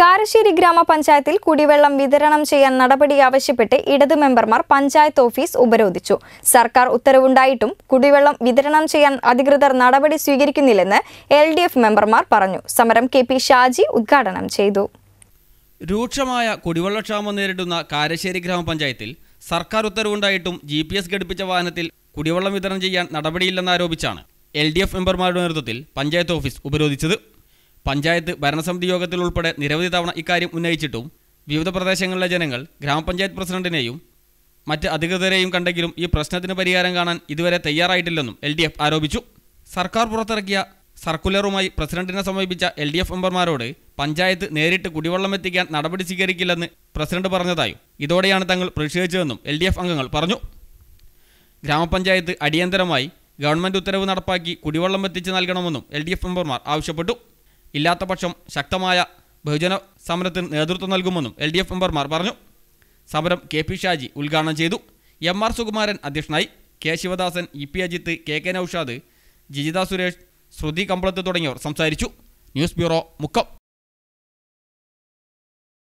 കാരശ്ശേരി ഗ്രാമപഞ്ചായത്തിൽ കുടിവെള്ളം വിതരണം ചെയ്യാൻ നടപടി ആവശ്യപ്പെട്ട് ഇടതു മെമ്പർമാർ പഞ്ചായത്ത് ഓഫീസ് ഉപരോധിച്ചു സർക്കാർ ഉത്തരവുണ്ടായിട്ടും കുടിവെള്ളം വിതരണം ചെയ്യാൻ അധികൃതർ നടപടി സ്വീകരിക്കുന്നില്ലെന്ന് എൽ മെമ്പർമാർ പറഞ്ഞു സമരം കെ ഷാജി ഉദ്ഘാടനം ചെയ്തു രൂക്ഷമായ കുടിവെള്ളക്ഷാമം നേരിടുന്ന കാരശ്ശേരി ഗ്രാമപഞ്ചായത്തിൽ സർക്കാർ ഉത്തരവുണ്ടായിട്ടും ജി പി എസ് ഘടിപ്പിച്ച വാഹനത്തിൽ കുടിവെള്ളം വിതരണം ചെയ്യാൻ നടപടിയില്ലെന്നാരോപിച്ചാണ് എൽ ഡി എഫ് മെമ്പർമാരുടെ നേതൃത്വത്തിൽ പഞ്ചായത്ത് ഓഫീസ് ഉപരോധിച്ചത് പഞ്ചായത്ത് ഭരണസമിതി യോഗത്തിൽ ഉൾപ്പെടെ നിരവധി തവണ ഇക്കാര്യം ഉന്നയിച്ചിട്ടും വിവിധ പ്രദേശങ്ങളിലെ ജനങ്ങൾ ഗ്രാമപഞ്ചായത്ത് പ്രസിഡന്റിനെയും മറ്റ് അധികൃതരെയും കണ്ടെങ്കിലും ഈ പ്രശ്നത്തിന് പരിഹാരം കാണാൻ ഇതുവരെ തയ്യാറായിട്ടില്ലെന്നും എൽ ആരോപിച്ചു സർക്കാർ പുറത്തിറക്കിയ സർക്കുലറുമായി പ്രസിഡന്റിനെ സമീപിച്ച എൽ ഡി എഫ് മെമ്പർമാരോട് പഞ്ചായത്ത് നേരിട്ട് കുടിവെള്ളം എത്തിക്കാൻ നടപടി സ്വീകരിക്കില്ലെന്ന് പ്രസിഡന്റ് പറഞ്ഞതായും ഇതോടെയാണ് തങ്ങൾ പ്രതിഷേധിച്ചതെന്നും എൽ ഡി എഫ് അംഗങ്ങൾ പറഞ്ഞു ഗ്രാമപഞ്ചായത്ത് അടിയന്തരമായി ഗവൺമെന്റ് ഉത്തരവ് നടപ്പാക്കി കുടിവെള്ളം എത്തിച്ചു നൽകണമെന്നും എൽ ഡി എഫ് മെമ്പർമാർ ആവശ്യപ്പെട്ടു ഇല്ലാത്തപക്ഷം ശക്തമായ ബഹുജന സമരത്തിന് നേതൃത്വം നൽകുമെന്നും എൽ ഡി എഫ് മെമ്പർമാർ പറഞ്ഞു സമരം കെ പി ഷാജി ഉദ്ഘാടനം ചെയ്തു എം ആർ സുകുമാരൻ അധ്യക്ഷനായി K Sivadasan E P Ajith K K Noushad Jijitha Suresh Sruthi Kambalath തുടങ്ങിയവർ സംസാരിച്ചു ന്യൂസ് ബ്യൂറോ മുക്കം